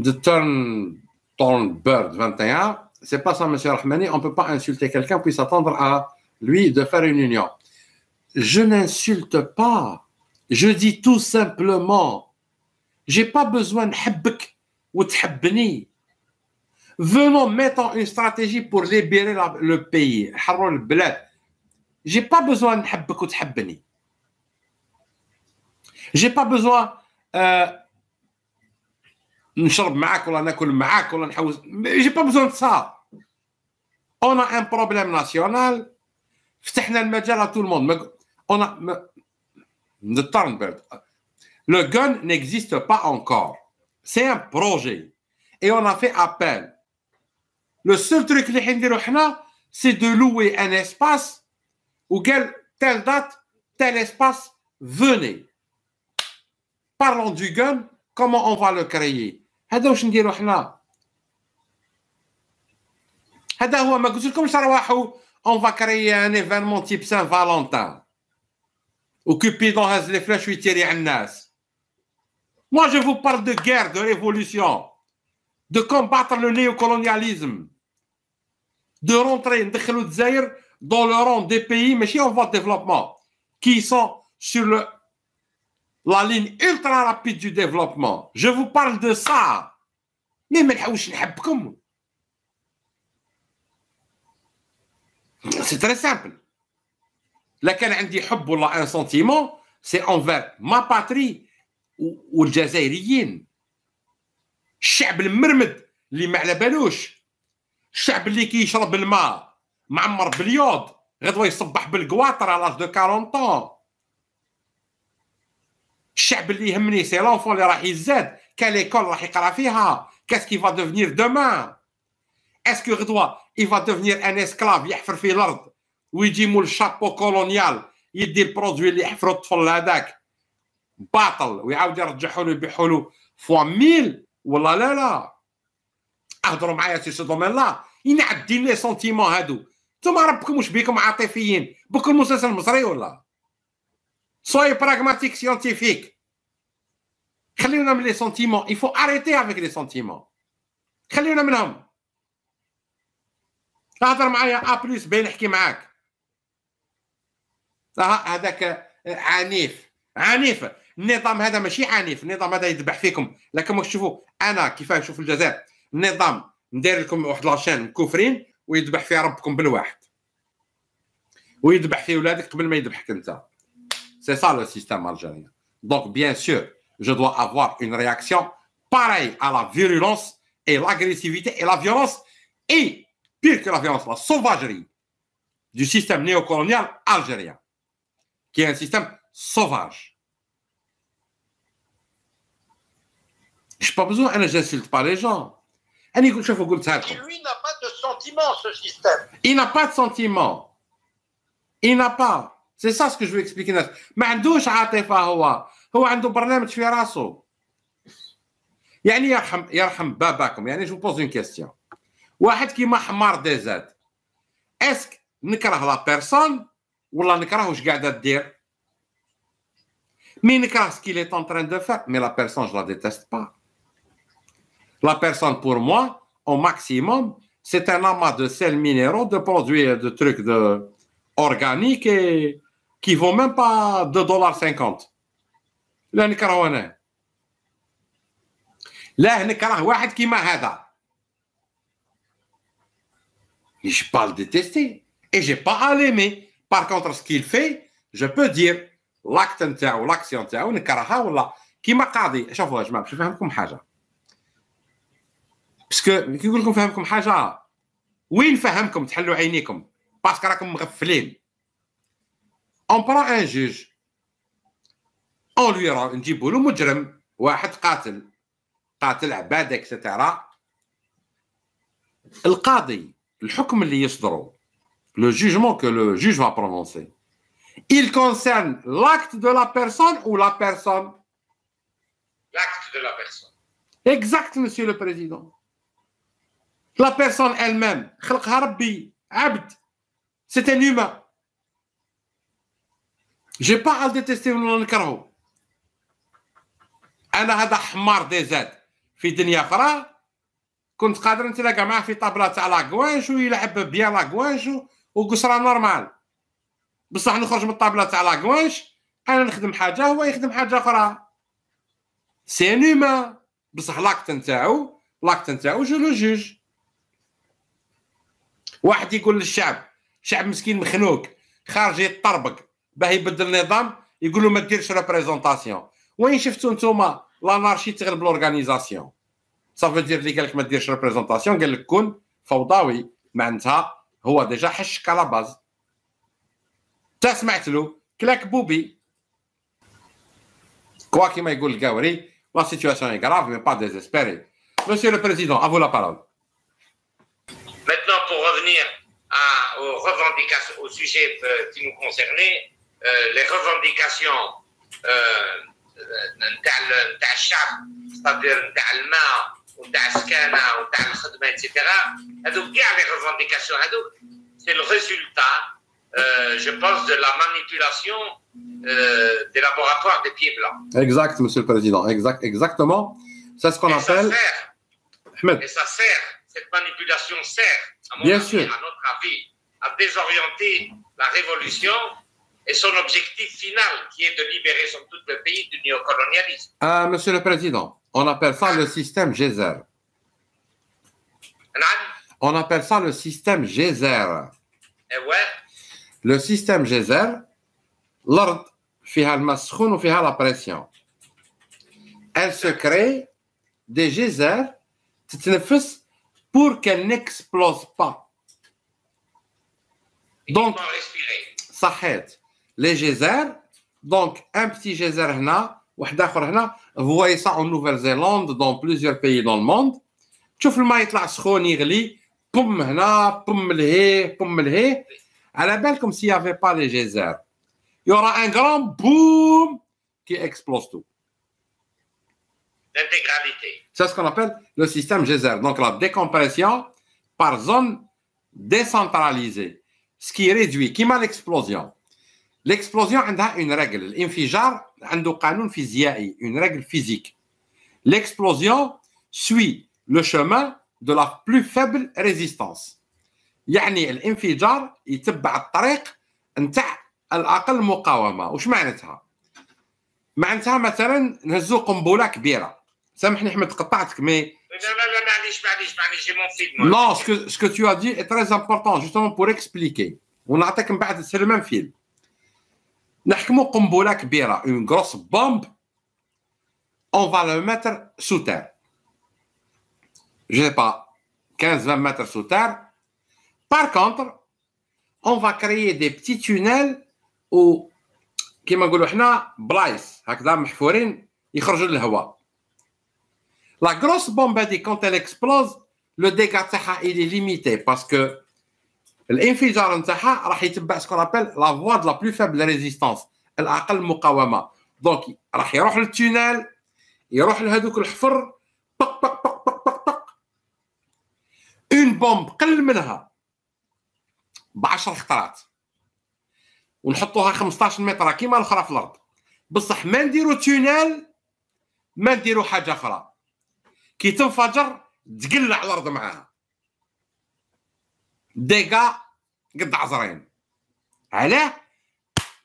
de Bird 21, c'est pas ça, monsieur Rahmani, on peut pas insulter quelqu'un puis s'attendre à lui de faire une union. Je n'insulte pas. Je dis tout simplement, j'ai pas besoin de ou de habni. Venons, mettons une stratégie pour libérer le pays. J'ai pas besoin de ou de Je J'ai pas besoin euh, je n'ai pas besoin de ça. On a un problème national. Le gun n'existe pas encore. C'est un projet. Et on a fait appel. Le seul truc de c'est de louer un espace où telle date, tel espace venait. Parlons du gun, comment on va le créer? هذا واش نديرو حنا هذا هو ما قلت لكمش رواحوا اون فاكري ان ايفينمون تيب سان فالونتان وكوبيدون هاز لي فلاش ويتيري على الناس Moi, je vous parle de guerre, de révolution, de combattre le néocolonialisme, de rentrer dans le rang des pays, mais si on voit le développement, qui sont sur le la ligne ultra rapide du développement. Je vous parle de ça. Mais C'est très simple. La un sentiment, c'est envers ma patrie ou le riyin. الشعب المرمد اللي le على بالوش الشعب اللي كيشرب الماء معمر باليود غدوه 40 ans. الشعب اللي يهمني سي لونفون اللي راح يزاد كاليكول راح يقرا فيها كاس كي فا دوفنير دومان اسكو غدوا اي فا دوفنير ان اسكلاف يحفر في الارض ويجي مول شابو كولونيال يدي البرودوي اللي يحفروا الطفل هذاك باطل ويعاود يرجعوا له يبيعوا له فوا ميل ولا لا لا اهضروا معايا سي سو دومين لا ينعدي لي سونتيمون هادو نتوما ربكم واش بيكم عاطفيين بكم مسلسل مصري ولا Soyez pragmatique scientifique. خليونا من لي سونتيمون il faut arrêter avec les sentiments خليونا منهم هضر معايا ا بلس بي نحكي معاك هذاك عنيف عنيف النظام هذا ماشي عنيف النظام هذا يذبح فيكم لكن واش تشوفوا انا كيفاه نشوف الجزائر النظام ندير لكم واحد لاشين كفرين ويذبح فيها ربكم بالواحد ويذبح في ولادك قبل ما يذبحك انت C'est ça le système algérien. Donc, bien sûr, je dois avoir une réaction pareille à la virulence et l'agressivité et la violence, et pire que la violence, la sauvagerie du système néocolonial algérien, qui est un système sauvage. Je n'ai pas besoin, je n'insulte pas les gens. Il lui n'a pas de sentiment, ce système. Il n'a pas de sentiment. Il n'a pas. سي سا سكو جو اكسبليكي الناس ما عندوش عاطفه هو هو عنده برنامج في راسه يعني يرحم يرحم باباكم يعني جو بوز اون كيستيون واحد كيما حمار دي زاد اسك نكره لا بيرسون ولا نكره واش قاعده دير مي نكره سكيل لي طون تران دو فار مي لا بيرسون جو لا ديتيست با لا بيرسون بور موا او ماكسيموم سي ان اما دو سيل مينيرو دو برودوي دو تروك دو اورغانيك qui vaut même pas 2 dollars 50 لا نكرهو انا لا نكره واحد كيما هذا Mais جي با le détester et j'ai pas à l'aimer. Par contre, ce qu'il fait, je peux dire نتاعو لاكسيون نتاعو نكرهها ولا كيما قاضي شوفوا يا جماعه باش نفهمكم حاجه باسكو كي نقول لكم نفهمكم حاجه وين نفهمكم تحلوا عينيكم باسكو راكم مغفلين اون برا ان جوج اون لي نجيبو له مجرم واحد قاتل قاتل عباد اكسترا القاضي الحكم اللي يصدرو لو جوجمون كو لو جوج فا برونونسي il concerne l'acte de la personne ou la personne L'acte de la personne. Exact, Monsieur le Président. La personne elle-même, ربي عبد c'est un humain. جي با ديتيستي ولا نكرهو انا هذا حمار دي زاد في دنيا اخرى كنت قادر نتلاقى معاه في طابله تاع لاكوانش ويلعب بيان لاكوانش وقصره نورمال بصح نخرج من الطابله تاع لاكوانش انا نخدم حاجه هو يخدم حاجه اخرى سي نوما بصح لاكت نتاعو لاكت نتاعو جو لو جوج واحد يقول للشعب شعب مسكين مخنوق خارج يطربق Quand bah, ils changent de régime, ils disent qu'il de représentation. l'anarchie dans l'organisation Ça veut dire qu'il n'y a pas de représentation, qu'il y a un fauteuil. cest déjà un peu la base. Vous le entendu, il Quoi qu'il ne soit, la situation est grave, mais pas désespérée. Monsieur le Président, à vous la parole. Maintenant, pour revenir aux revendications, aux sujets euh, qui nous concernait. Euh, les revendications euh, d'un نتاع c'est-à-dire d'un الماء etc. Et donc, il y a les revendications Et donc, c'est le résultat, euh, je pense de la manipulation des laboratoires des pieds blancs. Exact, Monsieur le Président, exact, exactement. C'est ce qu'on appelle. Et ça sert. Cette manipulation sert, à, mon à notre avis, à désorienter la révolution et son objectif final qui est de libérer son tout le pays du néocolonialisme. Euh, Monsieur le Président, on appelle ça le système Geyser. On appelle ça le système Geyser. Eh le système Geyser, l'ordre, ou la pression. Elle se crée des geysers pour qu'elle n'explose pas. Donc, ça aide les geysers. Donc, un petit geyser vous voyez ça en Nouvelle-Zélande, dans plusieurs pays dans le monde. Tu vois le comme Elle est belle comme s'il n'y avait pas les geysers il y aura un grand boom qui explose tout l'intégralité c'est ce qu'on appelle le système geyser donc la décompression par zone décentralisée ce qui réduit qui met l'explosion ليكسبلوزيون عندها اون ريغل الانفجار عنده قانون فيزيائي اون ريغل فيزيك ليكسبلوزيون سوي لو شومان دو لا بلو فابل ريزيستانس يعني الانفجار يتبع الطريق نتاع الاقل مقاومه وش معناتها معناتها مثلا نهزو قنبله كبيره سامحني احمد قطعتك مي لا لا معليش معليش معليش مون Non, نو سكو سكو تو ا دي اي تري امبورطون جوستومون بور اكسبليكي ونعطيك من بعد سلمان فيلم نحكمو قنبله كبيره اون كروس بومب اون فا لو متر سو تير جي با 15 20 متر سو تير بار كونتر اون فا كريي دي بتي تونيل و كيما نقولو حنا بلايص هكدا محفورين يخرجو للهواء لا كروس بومب هادي كونت اكسبلوز لو ديغا تاعها إلي ليميتي باسكو الانفجار نتاعها راح يتبع سكون ابل لا فوا دو لا بلو فابل ريزيستانس الاقل مقاومه دونك راح يروح للتونيل يروح لهذوك الحفر طق طق طق طق طق طق اون بومب قل منها ب 10 خطرات ونحطوها 15 متر كيما الاخرى في الارض بصح ما نديرو تونيل ما نديرو حاجه اخرى كي تنفجر تقلع الارض معاها Dégâts de gazarène. Elle est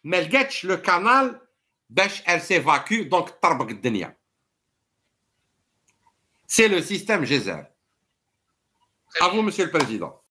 Melgetch, le canal Besh, elle s'est vacuée, donc Tarbegdénia. C'est le système GZR. A vous, le Président.